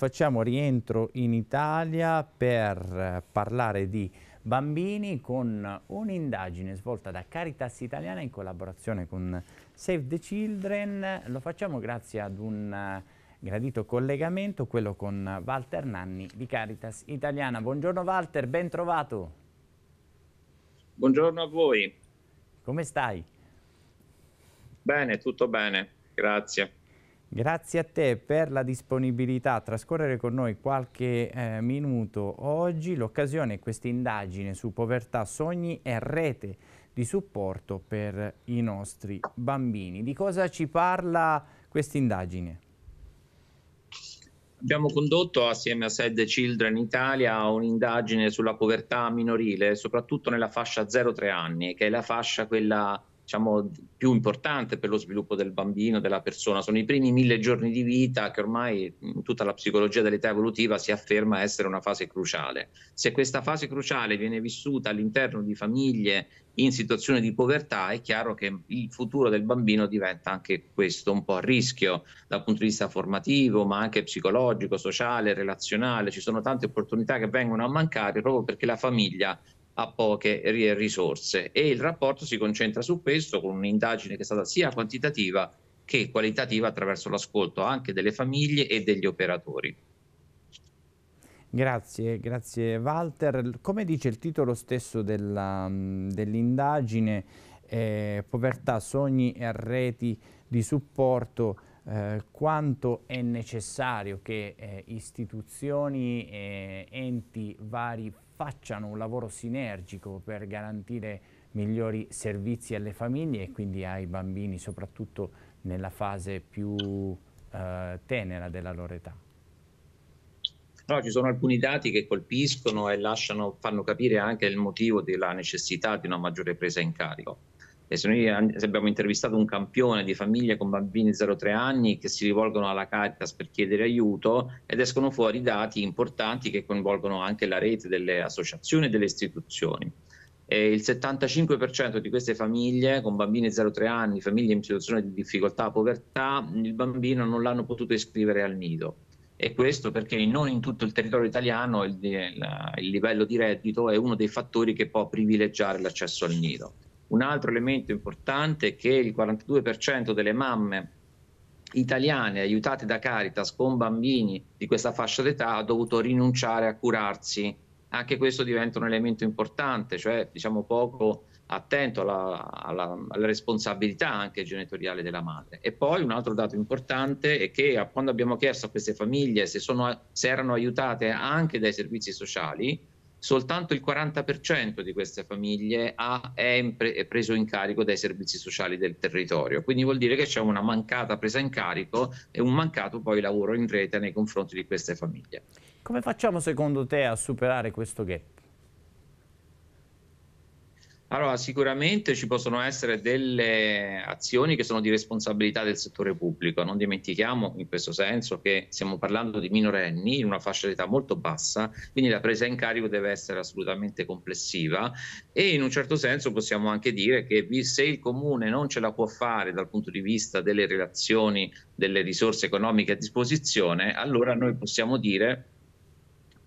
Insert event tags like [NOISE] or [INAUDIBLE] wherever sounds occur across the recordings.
Facciamo rientro in Italia per parlare di bambini con un'indagine svolta da Caritas Italiana in collaborazione con Save the Children. Lo facciamo grazie ad un eh, gradito collegamento, quello con Walter Nanni di Caritas Italiana. Buongiorno Walter, ben trovato. Buongiorno a voi. Come stai? Bene, tutto bene, grazie. Grazie a te per la disponibilità a trascorrere con noi qualche eh, minuto oggi. L'occasione è questa indagine su povertà, sogni e rete di supporto per i nostri bambini. Di cosa ci parla questa indagine? Abbiamo condotto assieme a Sed Children Italia un'indagine sulla povertà minorile, soprattutto nella fascia 0-3 anni, che è la fascia quella diciamo, più importante per lo sviluppo del bambino, della persona. Sono i primi mille giorni di vita che ormai mm, tutta la psicologia dell'età evolutiva si afferma essere una fase cruciale. Se questa fase cruciale viene vissuta all'interno di famiglie in situazione di povertà, è chiaro che il futuro del bambino diventa anche questo un po' a rischio dal punto di vista formativo, ma anche psicologico, sociale, relazionale. Ci sono tante opportunità che vengono a mancare proprio perché la famiglia a poche risorse e il rapporto si concentra su questo con un'indagine che è stata sia quantitativa che qualitativa attraverso l'ascolto anche delle famiglie e degli operatori. Grazie, grazie Walter. Come dice il titolo stesso dell'indagine, dell eh, povertà, sogni e reti di supporto, eh, quanto è necessario che eh, istituzioni, enti vari facciano un lavoro sinergico per garantire migliori servizi alle famiglie e quindi ai bambini, soprattutto nella fase più eh, tenera della loro età. No, ci sono alcuni dati che colpiscono e lasciano, fanno capire anche il motivo della necessità di una maggiore presa in carico e se noi se abbiamo intervistato un campione di famiglie con bambini 0-3 anni che si rivolgono alla Caritas per chiedere aiuto ed escono fuori dati importanti che coinvolgono anche la rete delle associazioni e delle istituzioni. E il 75% di queste famiglie con bambini 0-3 anni, famiglie in situazione di difficoltà, povertà, il bambino non l'hanno potuto iscrivere al nido. E questo perché non in tutto il territorio italiano il, il, il livello di reddito è uno dei fattori che può privilegiare l'accesso al nido. Un altro elemento importante è che il 42% delle mamme italiane aiutate da Caritas con bambini di questa fascia d'età ha dovuto rinunciare a curarsi. Anche questo diventa un elemento importante, cioè diciamo poco attento alla, alla, alla responsabilità anche genitoriale della madre. E poi un altro dato importante è che quando abbiamo chiesto a queste famiglie se, sono, se erano aiutate anche dai servizi sociali, soltanto il 40% di queste famiglie ha, è, è preso in carico dai servizi sociali del territorio. Quindi vuol dire che c'è una mancata presa in carico e un mancato poi lavoro in rete nei confronti di queste famiglie. Come facciamo secondo te a superare questo gap? Allora, sicuramente ci possono essere delle azioni che sono di responsabilità del settore pubblico. Non dimentichiamo in questo senso che stiamo parlando di minorenni in una fascia d'età molto bassa, quindi la presa in carico deve essere assolutamente complessiva e in un certo senso possiamo anche dire che se il comune non ce la può fare dal punto di vista delle relazioni, delle risorse economiche a disposizione, allora noi possiamo dire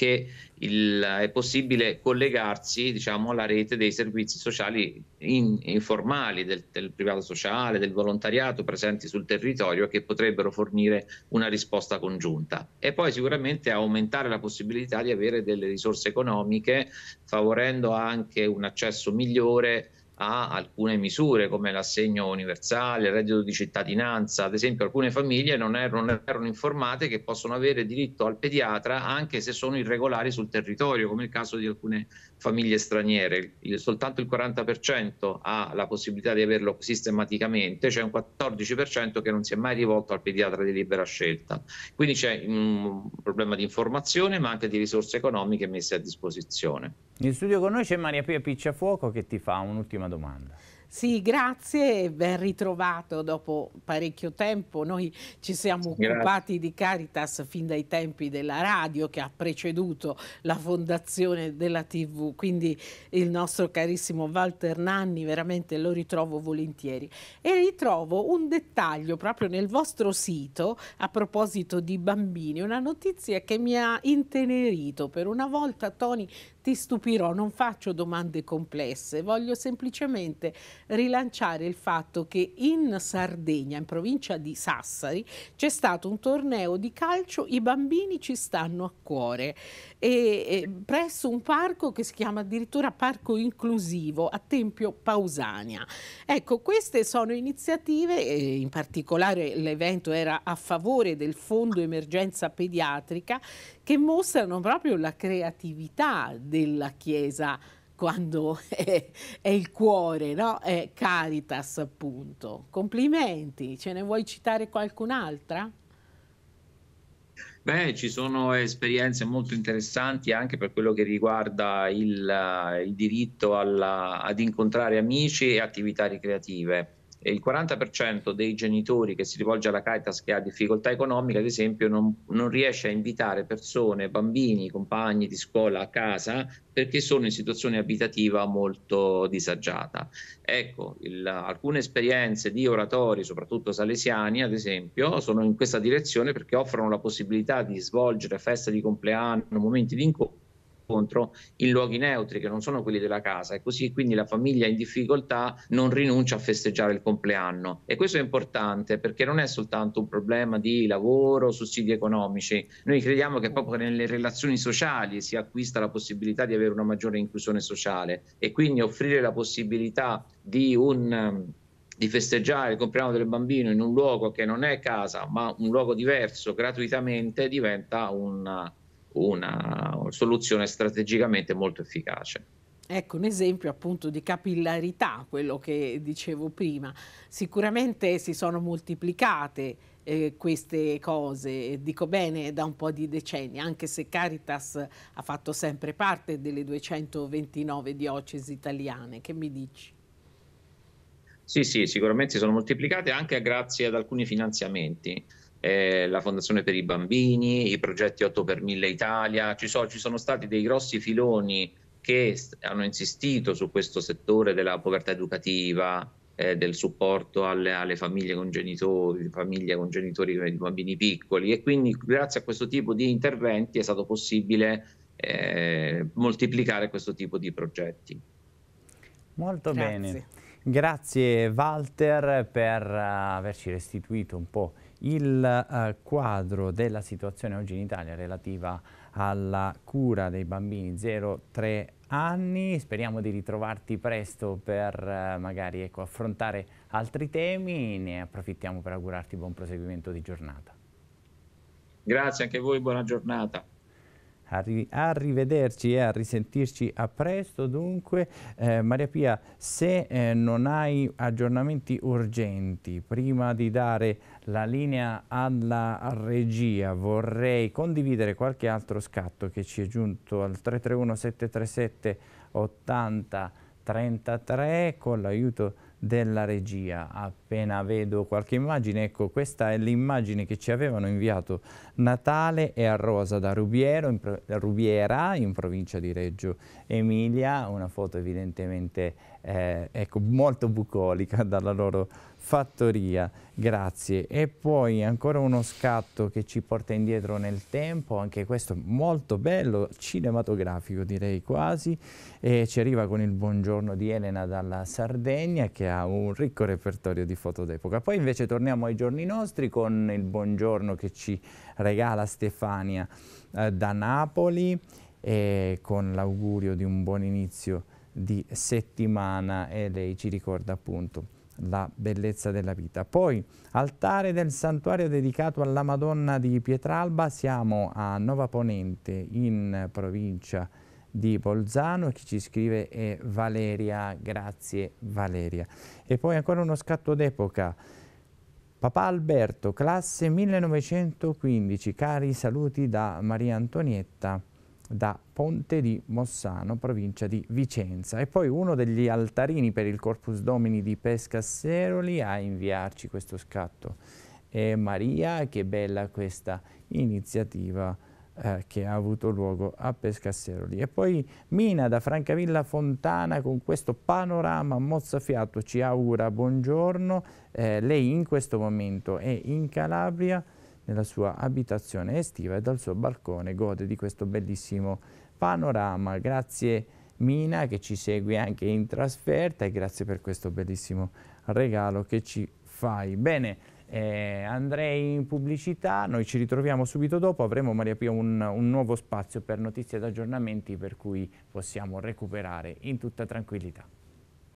che il, è possibile collegarsi diciamo, alla rete dei servizi sociali in, informali, del, del, privato sociale, del volontariato presenti sul territorio che potrebbero fornire una risposta congiunta. E poi sicuramente aumentare la possibilità di avere delle risorse economiche, favorendo anche un accesso migliore a alcune misure come l'assegno universale, il reddito di cittadinanza, ad esempio alcune famiglie non erano, erano, informate che possono avere diritto al pediatra anche se sono irregolari sul territorio, come il caso di alcune famiglie straniere. Il, soltanto il 40% ha la possibilità di averlo sistematicamente, c'è cioè un 14% che non si è mai rivolto al pediatra di libera scelta. Quindi c'è mm, un problema di informazione ma anche di risorse economiche messe a disposizione. In studio con noi c'è Maria Pia Picciafuoco che ti fa un'ultima domanda. Sì, grazie e ben ritrovato dopo parecchio tempo. Noi ci siamo grazie. occupati di Caritas fin dai tempi della radio che ha preceduto la fondazione della TV, quindi il nostro carissimo Walter Nanni veramente lo ritrovo volentieri. E ritrovo un dettaglio proprio nel vostro sito a proposito di bambini, una notizia che mi ha intenerito per una volta, Tony, ti stupirò, non faccio domande complesse, voglio semplicemente rilanciare il fatto che in Sardegna, in provincia di Sassari, c'è stato un torneo di calcio, i bambini ci stanno a cuore, e, e, presso un parco che si chiama addirittura Parco Inclusivo a Tempio Pausania. Ecco, queste sono iniziative, eh, in particolare l'evento era a favore del Fondo Emergenza Pediatrica, che mostrano proprio la creatività della Chiesa quando [LAUGHS] è, è il cuore, no? È Caritas, appunto. Complimenti, ce ne vuoi citare qualcun'altra? Beh, ci sono esperienze molto interessanti anche per quello che riguarda il, il diritto alla, ad incontrare amici e attività ricreative il 40% dei genitori che si rivolge alla Caritas che ha difficoltà economica, ad esempio, non, non, riesce a invitare persone, bambini, compagni di scuola a casa perché sono in situazione abitativa molto disagiata. Ecco, il, alcune esperienze di oratori, soprattutto salesiani, ad esempio, sono in questa direzione perché offrono la possibilità di svolgere feste di compleanno, momenti di incontro incontro in luoghi neutri che non sono quelli della casa e così quindi la famiglia in difficoltà non rinuncia a festeggiare il compleanno e questo è importante perché non è soltanto un problema di lavoro, sussidi economici, noi crediamo che proprio nelle relazioni sociali si acquista la possibilità di avere una maggiore inclusione sociale e quindi offrire la possibilità di un di festeggiare il compleanno del bambino in un luogo che non è casa, ma un luogo diverso gratuitamente diventa una, una soluzione strategicamente molto efficace. Ecco un esempio appunto di capillarità, quello che dicevo prima. Sicuramente si sono moltiplicate eh, queste cose, dico bene, da un po' di decenni, anche se Caritas ha fatto sempre parte delle 229 diocesi italiane. Che mi dici? Sì, sì, sicuramente si sono moltiplicate anche grazie ad alcuni finanziamenti eh, la Fondazione per i Bambini, i progetti 8 per 1000 Italia, ci, so, ci sono stati dei grossi filoni che hanno insistito su questo settore della povertà educativa, eh, del supporto alle, alle, famiglie con genitori, famiglie con genitori di bambini piccoli e quindi grazie a questo tipo di interventi è stato possibile eh, moltiplicare questo tipo di progetti. Molto grazie. bene, grazie Walter per eh, averci restituito un po' il eh, quadro della situazione oggi in Italia relativa alla cura dei bambini 0-3 anni. Speriamo di ritrovarti presto per eh, magari ecco, affrontare altri temi. Ne approfittiamo per augurarti buon proseguimento di giornata. Grazie anche a voi, buona giornata. Arri a e a risentirci a presto dunque. Eh, Maria Pia, se eh, non hai aggiornamenti urgenti, prima di dare la linea alla regia vorrei condividere qualche altro scatto che ci è giunto al 331 737 80 33 con l'aiuto di della regia. Appena vedo qualche immagine, ecco questa è l'immagine che ci avevano inviato Natale e a Rosa da Rubiero, in Rubiera in provincia di Reggio Emilia, una foto evidentemente eh, ecco, molto bucolica dalla loro Fattoria, grazie. E poi ancora uno scatto che ci porta indietro nel tempo, anche questo molto bello, cinematografico direi quasi, e ci arriva con il buongiorno di Elena dalla Sardegna che ha un ricco repertorio di foto d'epoca. Poi invece torniamo ai giorni nostri con il buongiorno che ci regala Stefania eh, da Napoli e con l'augurio di un buon inizio di settimana e lei ci ricorda appunto la bellezza della vita. Poi, altare del santuario dedicato alla Madonna di Pietralba, siamo a Nova Ponente, in provincia di Bolzano, chi ci scrive è Valeria, grazie Valeria. E poi ancora uno scatto d'epoca, Papà Alberto, classe 1915, cari saluti da Maria Antonietta da Ponte di Mossano, provincia di Vicenza. E poi uno degli altarini per il Corpus Domini di Pescasseroli a inviarci questo scatto. E Maria, che bella questa iniziativa eh, che ha avuto luogo a Pescasseroli. E poi Mina da Francavilla Fontana con questo panorama mozzafiato ci augura buongiorno. Eh, lei in questo momento è in Calabria nella sua abitazione estiva e dal suo balcone gode di questo bellissimo panorama. Grazie Mina che ci segue anche in trasferta e grazie per questo bellissimo regalo che ci fai. Bene, eh, andrei in pubblicità, noi ci ritroviamo subito dopo, avremo Maria Pia un, un nuovo spazio per notizie ed aggiornamenti per cui possiamo recuperare in tutta tranquillità.